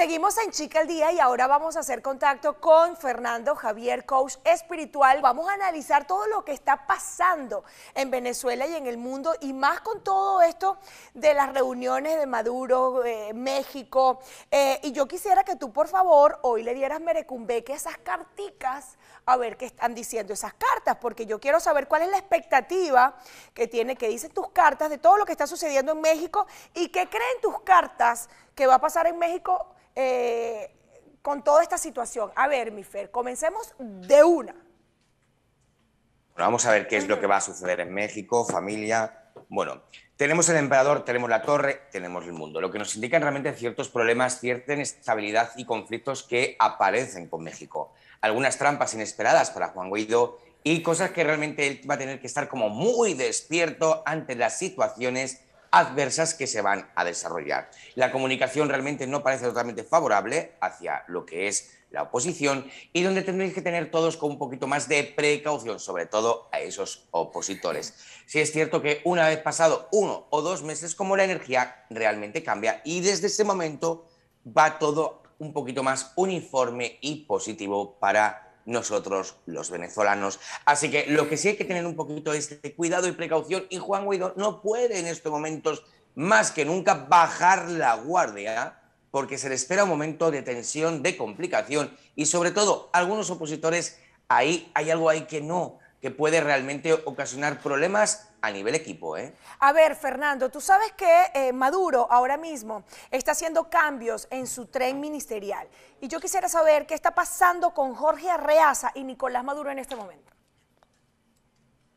seguimos en Chica el Día y ahora vamos a hacer contacto con Fernando Javier, coach espiritual. Vamos a analizar todo lo que está pasando en Venezuela y en el mundo y más con todo esto de las reuniones de Maduro, eh, México. Eh, y yo quisiera que tú, por favor, hoy le dieras que esas carticas a ver qué están diciendo esas cartas, porque yo quiero saber cuál es la expectativa que tiene, que dicen tus cartas de todo lo que está sucediendo en México y qué creen tus cartas que va a pasar en México eh, con toda esta situación? A ver, Mifer, comencemos de una. Bueno, vamos a ver qué es lo que va a suceder en México, familia. Bueno, tenemos el emperador, tenemos la torre, tenemos el mundo, lo que nos indican realmente ciertos problemas, cierta inestabilidad y conflictos que aparecen con México. Algunas trampas inesperadas para Juan Guido y cosas que realmente él va a tener que estar como muy despierto ante las situaciones adversas que se van a desarrollar. La comunicación realmente no parece totalmente favorable hacia lo que es la oposición y donde tendréis que tener todos con un poquito más de precaución, sobre todo a esos opositores. Si es cierto que una vez pasado uno o dos meses, como la energía realmente cambia y desde ese momento va todo un poquito más uniforme y positivo para nosotros los venezolanos. Así que lo que sí hay que tener un poquito es de cuidado y precaución y Juan Guaidó no puede en estos momentos más que nunca bajar la guardia porque se le espera un momento de tensión, de complicación y sobre todo algunos opositores ahí hay algo ahí que no que puede realmente ocasionar problemas a nivel equipo. ¿eh? A ver, Fernando, tú sabes que eh, Maduro ahora mismo está haciendo cambios en su tren ministerial. Y yo quisiera saber qué está pasando con Jorge Arreaza y Nicolás Maduro en este momento.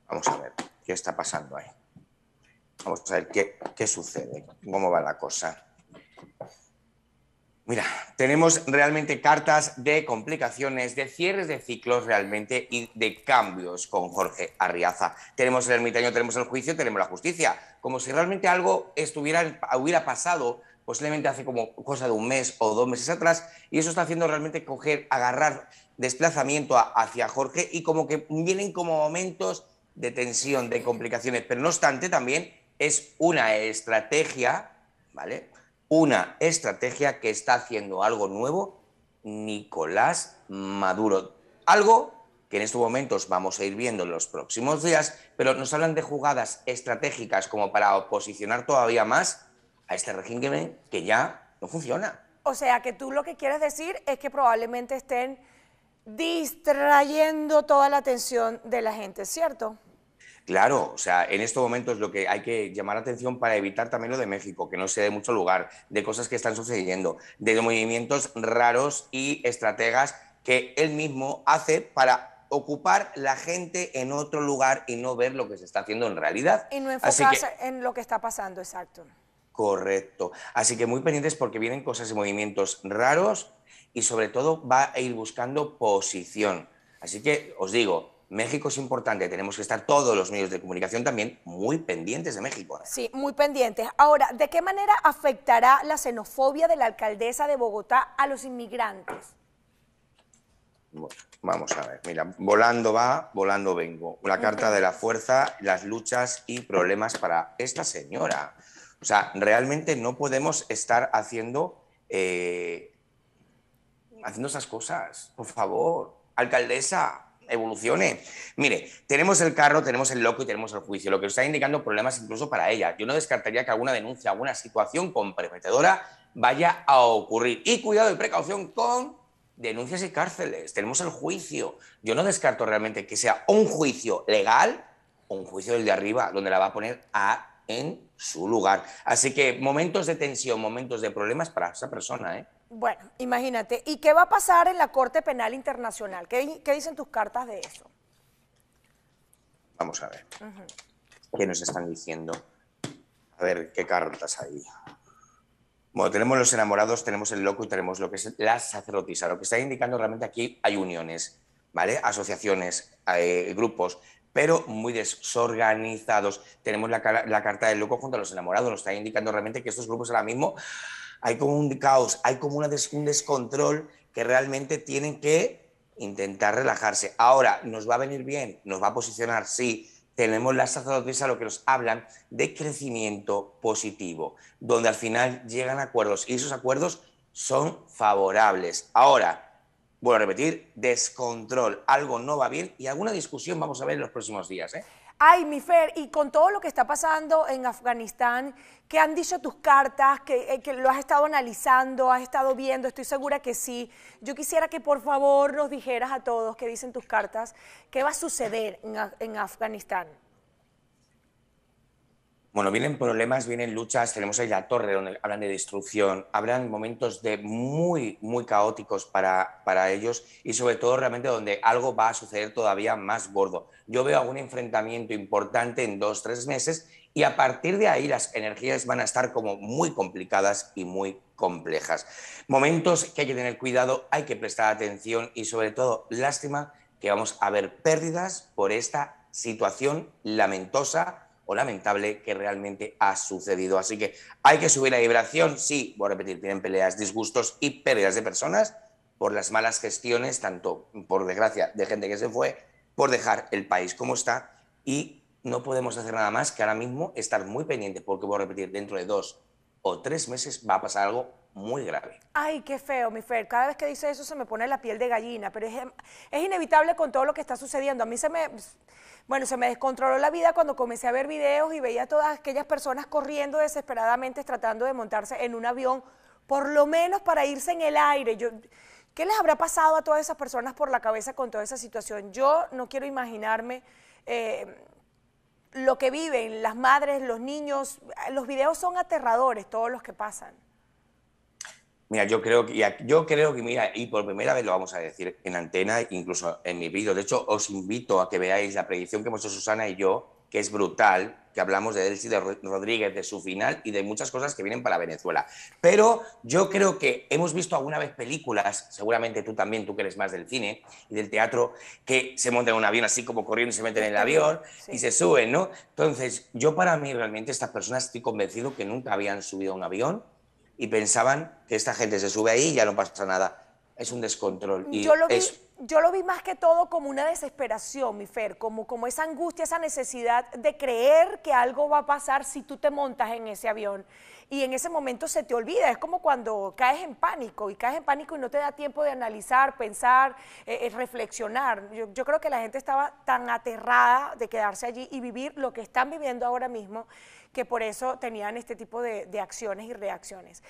Vamos a ver qué está pasando ahí. Vamos a ver qué, qué sucede, cómo va la cosa. Mira, tenemos realmente cartas de complicaciones, de cierres de ciclos realmente y de cambios con Jorge Arriaza. Tenemos el ermitaño, tenemos el juicio, tenemos la justicia. Como si realmente algo estuviera, hubiera pasado posiblemente hace como cosa de un mes o dos meses atrás y eso está haciendo realmente agarrar desplazamiento hacia Jorge y como que vienen como momentos de tensión, de complicaciones. Pero no obstante, también es una estrategia, ¿vale? una estrategia que está haciendo algo nuevo Nicolás Maduro. Algo que en estos momentos vamos a ir viendo en los próximos días, pero nos hablan de jugadas estratégicas como para posicionar todavía más a este régimen que ya no funciona. O sea que tú lo que quieres decir es que probablemente estén distrayendo toda la atención de la gente, ¿cierto? Claro, o sea, en estos momentos lo que hay que llamar la atención para evitar también lo de México, que no sea de mucho lugar, de cosas que están sucediendo, de movimientos raros y estrategas que él mismo hace para ocupar la gente en otro lugar y no ver lo que se está haciendo en realidad. Y no enfocarse en lo que está pasando, exacto. Correcto. Así que muy pendientes porque vienen cosas y movimientos raros y sobre todo va a ir buscando posición. Así que os digo, México es importante, tenemos que estar todos los medios de comunicación también muy pendientes de México. Sí, muy pendientes. Ahora, ¿de qué manera afectará la xenofobia de la alcaldesa de Bogotá a los inmigrantes? vamos a ver, mira, volando va, volando vengo. La carta de la fuerza, las luchas y problemas para esta señora. O sea, realmente no podemos estar haciendo, eh, haciendo esas cosas, por favor. Alcaldesa, evolucione. Mire, tenemos el carro, tenemos el loco y tenemos el juicio, lo que está indicando problemas incluso para ella. Yo no descartaría que alguna denuncia, alguna situación comprometedora vaya a ocurrir. Y cuidado y precaución con denuncias y cárceles. Tenemos el juicio. Yo no descarto realmente que sea un juicio legal o un juicio del de arriba, donde la va a poner a en su lugar. Así que momentos de tensión, momentos de problemas para esa persona, ¿eh? Bueno, imagínate. ¿Y qué va a pasar en la Corte Penal Internacional? ¿Qué, dicen tus cartas de eso? Vamos a ver. ¿Qué nos están diciendo? A ver, ¿qué cartas hay? Bueno, tenemos los enamorados, tenemos el loco y tenemos lo que es la sacerdotisa. Lo que está indicando realmente aquí hay uniones, ¿vale? Asociaciones, eh, grupos, pero muy desorganizados. Tenemos la, la carta del loco junto a los enamorados. Nos está indicando realmente que estos grupos ahora mismo hay como un caos, hay como un descontrol que realmente tienen que intentar relajarse. Ahora, ¿nos va a venir bien? ¿Nos va a posicionar? Sí. Tenemos las a lo que nos hablan de crecimiento positivo, donde al final llegan acuerdos y esos acuerdos son favorables. Ahora, vuelvo a repetir, descontrol, algo no va bien y alguna discusión vamos a ver en los próximos días. ¿eh? Ay, mi Fer, y con todo lo que está pasando en Afganistán, ¿qué han dicho tus cartas? Eh, ¿Que, lo has estado analizando? ¿Has estado viendo? Estoy segura que sí. Yo quisiera que por favor nos dijeras a todos qué dicen tus cartas, qué va a suceder en Afganistán. Bueno, vienen problemas, vienen luchas, tenemos ahí la torre donde hablan de destrucción, hablan momentos de muy, muy caóticos para, para ellos y sobre todo realmente donde algo va a suceder todavía más gordo. Yo veo algún enfrentamiento importante en dos, tres meses y a partir de ahí las energías van a estar como muy complicadas y muy complejas. Momentos que hay que tener cuidado, hay que prestar atención y sobre todo, lástima que vamos a ver pérdidas por esta situación lamentosa o lamentable que realmente ha sucedido. Así que hay que subir la vibración, sí, voy a repetir, tienen peleas, disgustos y pérdidas de personas por las malas gestiones, tanto por desgracia de gente que se fue, por dejar el país como está y no podemos hacer nada más que ahora mismo estar muy pendientes, porque voy a repetir, dentro de dos, o tres meses va a pasar algo muy grave. Ay, qué feo, mi Fer. Cada vez que dice eso se me pone la piel de gallina, pero es, inevitable con todo lo que está sucediendo. A mí se me, bueno, se me descontroló la vida cuando comencé a ver videos y veía a todas aquellas personas corriendo desesperadamente tratando de montarse en un avión, por lo menos para irse en el aire. Yo, ¿Qué les habrá pasado a todas esas personas por la cabeza con toda esa situación? Yo no quiero imaginarme... Eh, lo que viven las madres, los niños, los videos son aterradores, todos los que pasan. Mira, yo creo que, yo creo que, mira, y por primera vez lo vamos a decir en antena, incluso en mi vídeos. De hecho, os invito a que veáis la predicción que hemos hecho Susana y yo que es brutal, que hablamos de Elsie, de Rodríguez, de su final y de muchas cosas que vienen para Venezuela. Pero yo creo que hemos visto alguna vez películas, seguramente tú también, tú que eres más del cine y del teatro, que se montan en un avión así como corriendo y se meten en el avión y se suben, ¿no? Entonces, yo para mí realmente estas personas estoy convencido que nunca habían subido a un avión y pensaban que esta gente se sube ahí y ya no pasa nada. Es un descontrol. Y yo lo yo lo vi más que todo como una desesperación, mi Fer, como, esa angustia, esa necesidad de creer que algo va a pasar si tú te montas en ese avión. Y en ese momento se te olvida, es como cuando caes en pánico y caes en pánico y no te da tiempo de analizar, pensar, eh, eh, reflexionar. Yo, creo que la gente estaba tan aterrada de quedarse allí y vivir lo que están viviendo ahora mismo que por eso tenían este tipo de, acciones y reacciones.